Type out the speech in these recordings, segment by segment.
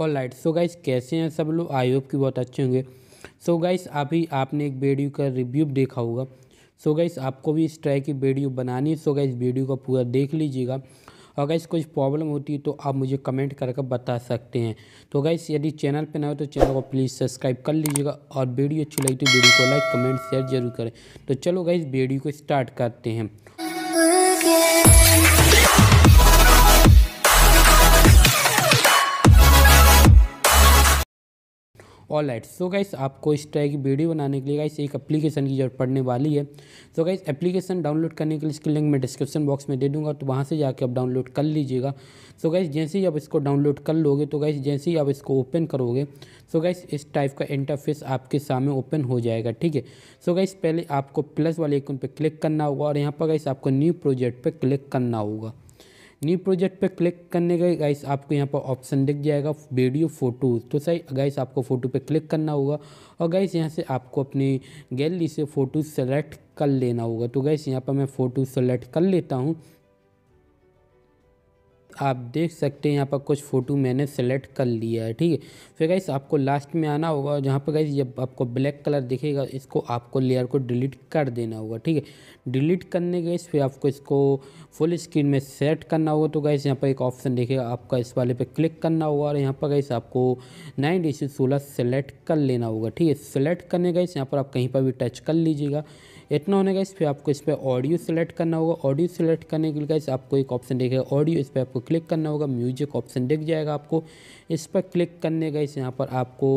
all alright so guys कैसे हैं सब लोग आई होप कि बहुत अच्छे होंगे सो गाइस अभी आपने एक वीडियो का रिव्यू देखा होगा सो so गाइस आपको भी इस तरह की वीडियो बनानी है सो गाइस वीडियो को पूरा देख लीजिएगा और गाइस कुछ प्रॉब्लम होती है तो आप मुझे कमेंट करके बता सकते हैं तो गाइस यदि चैनल पर ना हो तो चैनल को प्लीज़ सब्सक्राइब कर लीजिएगा और वीडियो अच्छी लगी तो वीडियो को लाइक कमेंट शेयर जरूर करें तो चलो गाइस वीडियो को स्टार्ट करते हैं ऑल राइट सो गाइस आपको इस तरह की वीडियो बनाने के लिए गाइस एक एप्लीकेशन की जरूरत पड़ने वाली है सो गाइस एप्लीकेशन डाउनलोड करने के लिए इसकी लिंक मैं डिस्क्रिप्शन बॉक्स में दे दूंगा तो वहाँ से जाके आप डाउनलोड कर लीजिएगा सो गाइस जैसे ही आप इसको डाउनलोड कर लोगे तो गाइस जैसे ही आप इसको ओपन करोगे सो गाइस इस टाइप का इंटरफेस आपके सामने ओपन हो जाएगा ठीक है सो गाइस पहले आपको प्लस वाले आइकन पर क्लिक करना होगा और यहाँ पर गाइस आपको न्यू प्रोजेक्ट पर क्लिक करना होगा न्यू प्रोजेक्ट पे क्लिक करने का गाइस आपको यहाँ पर ऑप्शन दिख जाएगा वीडियो फोटो तो सही गाइस आपको फ़ोटो पे क्लिक करना होगा और गाइस यहाँ से आपको अपनी गैलरी से फ़ोटो सेलेक्ट कर लेना होगा तो गाइस यहाँ पर मैं फ़ोटो सेलेक्ट कर लेता हूँ आप देख सकते हैं यहाँ पर कुछ फ़ोटो मैंने सेलेक्ट कर लिया है ठीक है फिर गाइस आपको लास्ट में आना होगा और जहाँ पर गाइस जब आपको ब्लैक कलर दिखेगा इसको आपको लेयर को डिलीट कर देना होगा ठीक है डिलीट करने गए फिर आपको इसको फुल स्क्रीन में सेट करना होगा तो गाइस यहाँ पर एक ऑप्शन देखेगा आपका इस वाले पर क्लिक करना होगा और यहाँ पर गाइस आपको नाइन डी सोलह सेलेक्ट कर लेना होगा ठीक है सेलेक्ट करने गए यहाँ पर आप कहीं पर भी टच कर लीजिएगा इतना होने का इस पर आपको इस पर ऑडियो सेलेक्ट करना होगा ऑडियो सेलेक्ट करने के लिए आपको एक ऑप्शन देखेगा ऑडियो इस पर आपको क्लिक करना होगा म्यूजिक ऑप्शन दिख जाएगा आपको इस पर क्लिक करने का इस यहाँ पर आपको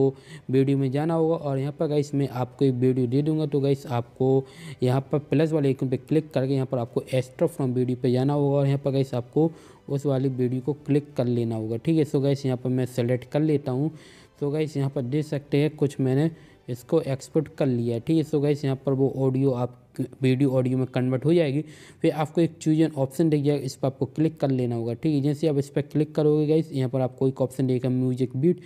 वीडियो में जाना होगा और यहाँ पर गई मैं आपको एक वीडियो दे दूँगा तो गई आपको यहाँ पर प्लस वाले एक पर क्लिक करके यहाँ पर आपको एक्स्ट्रा फ्रॉम वीडियो पर जाना होगा और यहाँ पर गई आपको उस वाली वीडियो को क्लिक कर लेना होगा ठीक है सो गई यहाँ पर मैं सेलेक्ट कर लेता हूँ तो गई यहाँ पर देख सकते हैं कुछ मैंने इसको एक्सपोर्ट कर लिया है ठीक है सो गई यहाँ पर वो ऑडियो आप वीडियो ऑडियो में कन्वर्ट हो जाएगी फिर आपको एक चूज एन ऑप्शन दिख जाएगा इस पर आपको क्लिक कर लेना होगा ठीक है जैसे आप इस पर क्लिक करोगे गाइस यहाँ पर आपको एक ऑप्शन देगा म्यूजिक बीट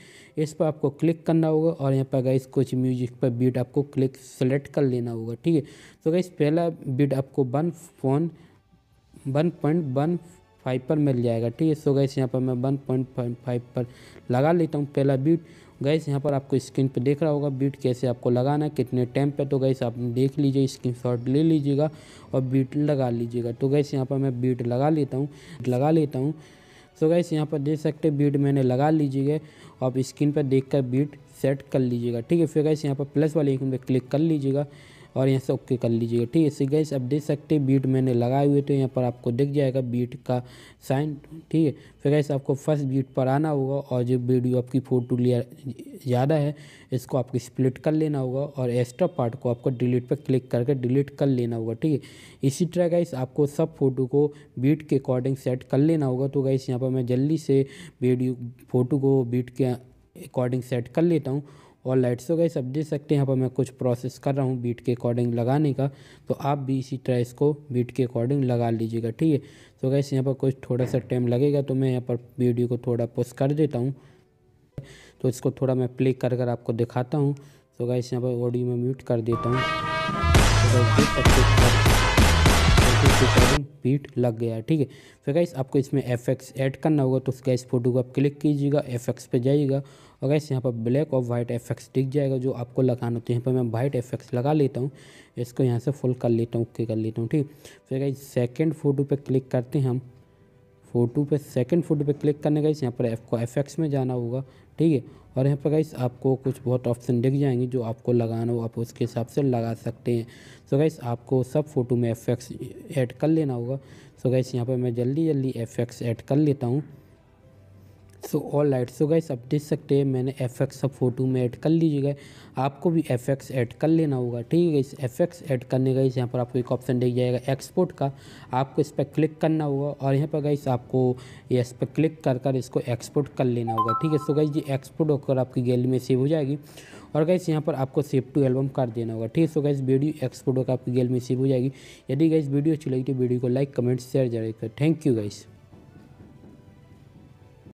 इस पर आपको क्लिक करना होगा और यहाँ पर गाइस कुछ म्यूजिक पर बीट आपको क्लिक सेलेक्ट कर लेना होगा ठीक है सो गाइस पहला बीट आपको one phone one point one five पर मिल जाएगा ठीक है सो गई यहाँ पर मैं वन पॉइंट फाइव पर लगा लेता हूँ पहला बीट गैस यहाँ पर आपको स्क्रीन पे देख रहा होगा बीट कैसे आपको लगाना है कितने टाइम पे तो गैस आप देख लीजिए स्क्रीन शॉट ले लीजिएगा और बीट लगा लीजिएगा तो गैस यहाँ पर मैं बीट लगा लेता हूँ लगा लेता हूँ सो तो गैस यहाँ पर देख सकते बीट मैंने लगा लीजिएगा आप स्क्रीन पर देख कर बीट सेट कर लीजिएगा ठीक है फिर गैस यहाँ पर प्लस वाले आइकन पर क्लिक कर लीजिएगा और यहाँ से ओके कर लीजिएगा ठीक है सी गैस आप देख सकते हैं बीट मैंने लगाए हुए तो यहाँ पर आपको दिख जाएगा बीट का साइन ठीक है फिर गैस आपको फर्स्ट बीट पर आना होगा और जो वीडियो आपकी फोटो लिया ज़्यादा है इसको आपको स्प्लिट कर लेना होगा और एक्स्ट्रा पार्ट को आपको डिलीट पर क्लिक करके डिलीट कर लेना होगा ठीक है इसी तरह गैस आपको सब फोटो को बीट के अकॉर्डिंग सेट कर लेना होगा तो गैस यहाँ पर मैं जल्दी से वीडियो फोटो को बीट के अकॉर्डिंग सेट कर लेता हूँ और लाइट्स हो गए सब देख सकते हैं यहाँ पर मैं कुछ प्रोसेस कर रहा हूँ बीट के अकॉर्डिंग लगाने का तो आप भी इसी तरह इसको बीट के अकॉर्डिंग लगा लीजिएगा ठीक है तो गैस यहाँ पर कुछ थोड़ा सा टाइम लगेगा तो मैं यहाँ पर वीडियो को थोड़ा पोस्ट कर देता हूँ तो इसको थोड़ा मैं प्ले कर कर आपको दिखाता हूँ तो गैस यहाँ पर ऑडियो में म्यूट कर देता हूँ बीट तो लग गया ठीक है फिर तो गैस आपको इसमें एफ एक्स ऐड करना होगा तो उसका इस फोटो को आप क्लिक कीजिएगा एफ एक्स पे जाइएगा और गैस यहाँ पर ब्लैक और वाइट एफेक्ट्स दिख जाएगा जो आपको लगाना तो यहाँ पर मैं वाइट एफेक्ट्स लगा लेता हूँ इसको यहाँ से फुल कर लेता हूँ ओके कर लेता हूँ ठीक फिर गई सेकेंड फ़ोटो पर क्लिक करते हैं हम फ़ोटो पर सेकेंड फोटो पर क्लिक करने गए यहाँ पर एफ को में जाना होगा ठीक है और यहाँ पर गाइस आपको कुछ बहुत ऑप्शन दिख जाएंगे जो आपको लगाना हो आप उसके हिसाब से लगा सकते हैं सो so गाइस आपको सब फ़ोटो में एफ ऐड कर लेना होगा सो so गाइस यहाँ पर मैं जल्दी जल्दी एफेक्ट्स ऐड कर लेता हूँ so alright so guys आप देख सकते हैं मैंने एफ एक्स सब फोटो में ऐड कर लीजिएगा आपको भी एफ एक्स ऐड कर लेना होगा ठीक है इस एफ एक्स ऐड करने का इस यहाँ पर आपको एक ऑप्शन दिख जाएगा एक्सपोर्ट का आपको इस पर क्लिक करना होगा और यहाँ पर गाइस आपको इस पर क्लिक कर कर इसको एक्सपोर्ट कर लेना होगा ठीक है सो गाइस जी एक्सपोर्ट होकर आपकी गैलरी में सेव हो जाएगी और गाइस यहाँ पर आपको सेव टू एल्बम कर देना होगा ठीक है सो गाइस वीडियो एक्सपोर्ट होकर आपकी गैलरी में सेव हो जाएगी यदि गाइस वीडियो अच्छी लगी तो वीडियो को लाइक कमेंट शेयर जरूर थैंक यू गाइस